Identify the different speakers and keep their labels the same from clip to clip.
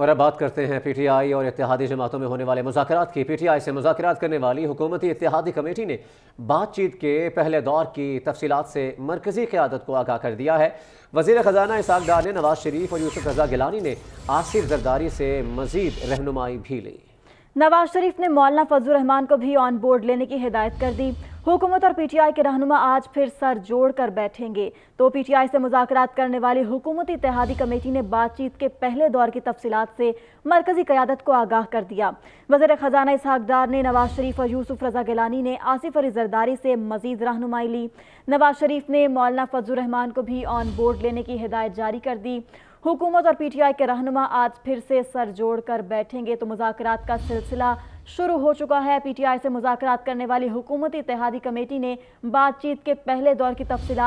Speaker 1: और अब बात करते हैं पी टी आई और इतिहादी जमातों में होने वाले मुजाक की पी टी आई से मुजाकर करने वाली हुकूमती इतिहादी कमेटी ने बातचीत के पहले दौर की तफसीत से मरकजी क्यादत को आगाह कर दिया है वजीर ख़जाना इसाक डार ने नवाज शरीफ और यूसुफ रजा गिलानी ने आसिफ जरदारी से मजीद रहनुमाई भी ली नवाज शरीफ ने मौलाना फजल रहमान को भी ऑन बोर्ड लेने की हिदायत कर दी हुकूमत और पीटीआई के रहनुमा आज फिर सर जोड़ कर बैठेंगे तो पीटीआई से मुजाकरात करने वाली हुकूमती इतिहादी कमेटी ने बातचीत के पहले दौर की तफसीत से मरकजी क्यादत को आगाह कर दिया वजर खजाना इसहाक डार ने नवाज शरीफ और यूसुफ रजा गिलानी ने आसिफ अली जरदारी से मजीद रहनुमाई ली नवाज शरीफ ने मौलाना रहमान को भी ऑन बोर्ड लेने की हिदायत जारी कर दी हुकूमत और पीटीआई के रहनुमा आज फिर से सर जोड़ कर बैठेंगे तो मुजाकरात का सिलसिला शुरू हो चुका है पीटीआई से मुजाकर करने वाली हुकूमती इतिहादी कमेटी ने बातचीत के पहले दौर की तफसीत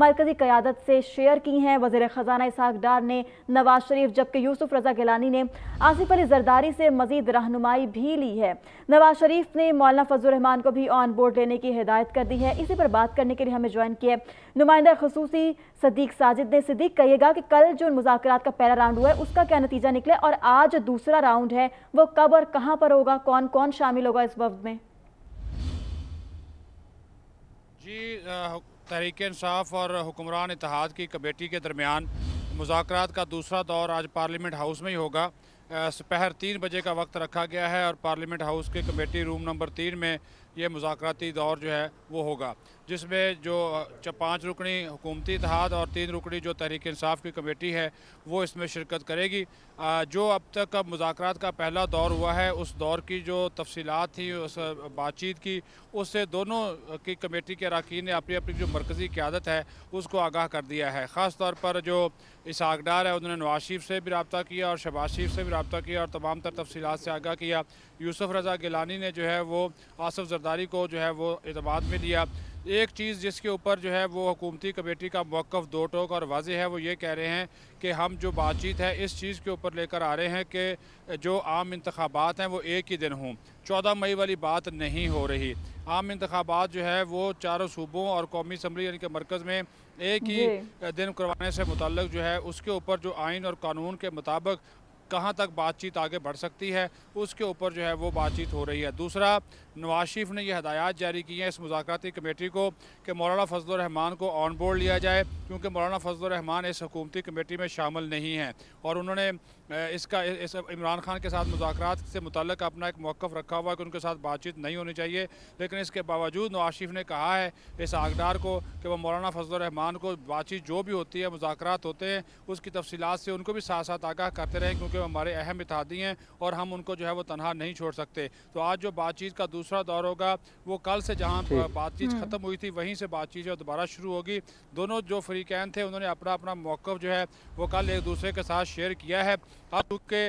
Speaker 1: मरकजी क्यादत से शेयर की हैं वजीर ख़जाना इसहाक डार ने नवाज शरीफ जबकि यूसुफ रजा गिलानी ने आसिफ अली जरदारी से मजीद रहनुमाई भी ली है नवाज शरीफ ने मौलाना फजलरहमान को भी ऑन बोर्ड लेने की हिदायत कर दी है इसी पर बात करने के लिए हमें ज्वाइन किया नुमाइंदा खसूसी सदीक साजिद ने सदीक कहिएगा कि कल जो मुजात का पहला राउंड हुआ है उसका क्या नतीजा निकले और आज दूसरा राउंड है वो कब और कहाँ पर होगा कौन कौन शामिल होगा इस वक्त में
Speaker 2: जी तहरीक इंसाफ और हुक्मरान इतिहाद की कमेटी के दरमियान मुजाकर का दूसरा दौर आज पार्लियामेंट हाउस में ही होगा दोपहर तीन बजे का वक्त रखा गया है और पार्लियामेंट हाउस के कमेटी रूम नंबर तीन में ये मुजाकती दौर जो है वो होगा जिसमें जो पाँच रुकनी हुकूमती इतिहाद और तीन रुकनी जो तहरीक इंसाफ की कमेटी है वो इसमें शिरकत करेगी जो अब तक अब मुजाकर का पहला दौर हुआ है उस दौर की जो तफसीत थी उस बातचीत की उससे दोनों की कमेटी के अरकान ने अपनी अपनी जो मरकज़ी क्यादत है उसको आगाह कर दिया है ख़ास तौर पर जो इसाकडार है उन्होंने नवाज शरीफ से भी रबता किया और शबाज शरीफ से भी रबता किया और तमाम तर तफसीत से आगाह किया यूसुफ़ रज़ा गिलानी ने जो है वो आसफ़ सरदारी को जो है वो अतमाद में लिया एक चीज़ जिसके ऊपर जो है वो हुकूमती कमेटी का मौक़ दो टोक और वाज है वो ये कह रहे हैं कि हम जो बातचीत है इस चीज़ के ऊपर लेकर आ रहे हैं कि जो आम इंतबात हैं वो एक ही दिन हों चौदह मई वाली बात नहीं हो रही आम इंतबात जो है वो चारों सूबों और कौमी असम्बली यानी कि मरकज़ में एक ही दिन करवाने से मुतल जो है उसके ऊपर जो आइन और कानून के मुताबिक कहाँ तक बातचीत आगे बढ़ सकती है उसके ऊपर जो है वो बातचीत हो रही है दूसरा नवाज शरीफ ने यह हदायत जारी की हैं इस मुजाती कमेटी को कि मौलाना फजलरहमान को ऑन बोर्ड लिया जाए क्योंकि मौलाना फजलरहमान इस हुकूमती कमेटी में शामिल नहीं हैं और उन्होंने इसका इस इमरान खान के साथ मुजाकर से मुतल अपना एक मौक़ रखा हुआ है कि उनके साथ बातचीत नहीं होनी चाहिए लेकिन इसके बावजूद नवाज शरीफ ने कहा है इस आगदार को कि वह मौलाना फजलरहमान को बातचीत जो भी होती है मुजाकर होते हैं उसकी तफसीत से उनको भी साथ साथ आगाह करते रहें क्योंकि हमारे अहम इतिहादी हैं और हम उनको जो है वो तनहा नहीं छोड़ सकते तो आज जो बातचीत का दूसरा दौर होगा वो कल से जहाँ बातचीत हम्म। खत्म हुई थी वहीं से बातचीत जो दोबारा शुरू होगी दोनों जो कैन थे उन्होंने अपना अपना मौक़ जो है वो कल एक दूसरे के साथ शेयर किया है अब के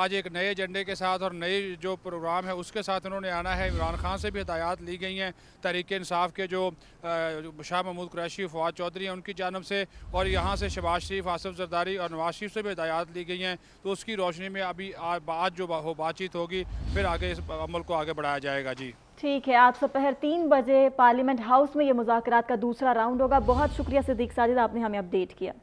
Speaker 2: आज एक नए एजेंडे के साथ और नए जो प्रोग्राम है उसके साथ उन्होंने आना है इमरान खान से भी हदायत ली गई हैं तहरीक इंसाफ के जो शाह महमूद कुरैशी फवाद चौधरी हैं उनकी जानब से और यहाँ से शबाज शरीफ आसफ जरदारी और नवाज शरीफ से भी हदायत ली गई हैं तो उसकी रोशनी में अभी आज जो हो बातचीत होगी फिर आगे इस अमल को आगे बढ़ाया जाएगा जी
Speaker 1: ठीक है आज दोपहर तीन बजे पार्लियामेंट हाउस में ये मुजाकर का दूसरा राउंड होगा बहुत शुक्रिया सिद्दीक साजिद आपने हमें अपडेट किया